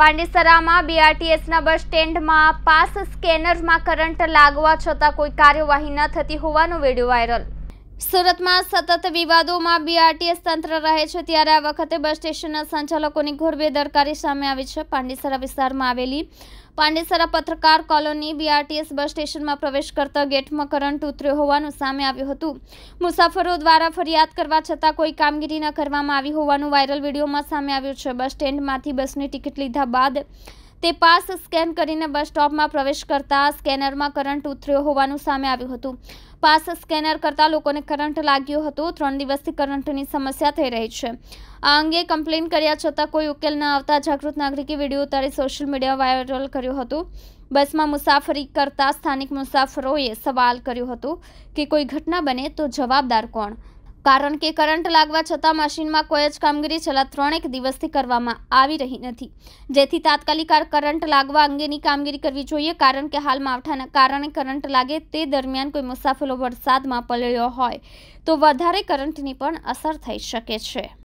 પાંડેસરામાં બીઆરટીએસના બસ સ્ટેન્ડમાં pass સ્કેનરમાં current લાગવા છતાં કોઈ કાર્યવાહી ન થતી હોવાનો વિડીયો વાયરલ સુરતમાં સતત વિવાદોમાં બીઆરટીએસ તંત્ર રહે છે ત્યારે આ વખતે બસ સ્ટેશનના સંચાલકોની ઘોર બેદરકારી સામે આવી છે પાંડેસરા વિસ્તારમાં આવેલી પાંડેસરા પત્રકાર કોલોની બીઆરટીએસ બસ સ્ટેશનમાં પ્રવેશ કરતા ગેટમાં કરંટ ઉતર્યો હોવાનું સામે આવ્યું હતું મુસાફરો દ્વારા ફરિયાદ કરવા છતાં કોઈ કામગીરી ન કરવામાં આવી હોવાનું વાયરલ વિડીયોમાં સામે આવ્યું છે બસ સ્ટેન્ડમાંથી બસની ટિકિટ લીધા બાદ તે પાસ સ્કેન કરીને બસ સ્ટોપમાં પ્રવેશ કરતા સ્કેનરમાં કરંટ ઉતર્યો હોવાનું સામે આવ્યું હતું પાસ સ્કેનર કરતા લોકોને કરંટ લાગ્યું હતું ત્રણ દિવસથી કરંટની સમસ્યા થઈ રહી છે આ અંગે કમ્પ્લેન કર્યા છતાં કોઈ ઉકેલ ન આવતા જાગૃત નાગરિકે વિડીયો ઉતારી સોશિયલ મીડિયા વાયરલ કર્યું હતું બસમાં મુસાફરી કરતા સ્થાનિક મુસાફરોએ સવાલ કર્યો હતો કે કોઈ ઘટના બને તો જવાબદાર કોણ કારણ કે કરંટ લાગવા છતાં મશીનમાં કોઈ જ કામગીરી છેલ્લા ત્રણેક દિવસથી કરવામાં આવી રહી નથી જેથી તાત્કાલિક કરંટ લાગવા અંગેની કામગીરી કરવી જોઈએ કારણ કે હાલ માવઠાના કારણે કરંટ લાગે તે દરમિયાન કોઈ મુસાફરો વરસાદમાં પલળ્યો હોય તો વધારે કરંટની પણ અસર થઈ શકે છે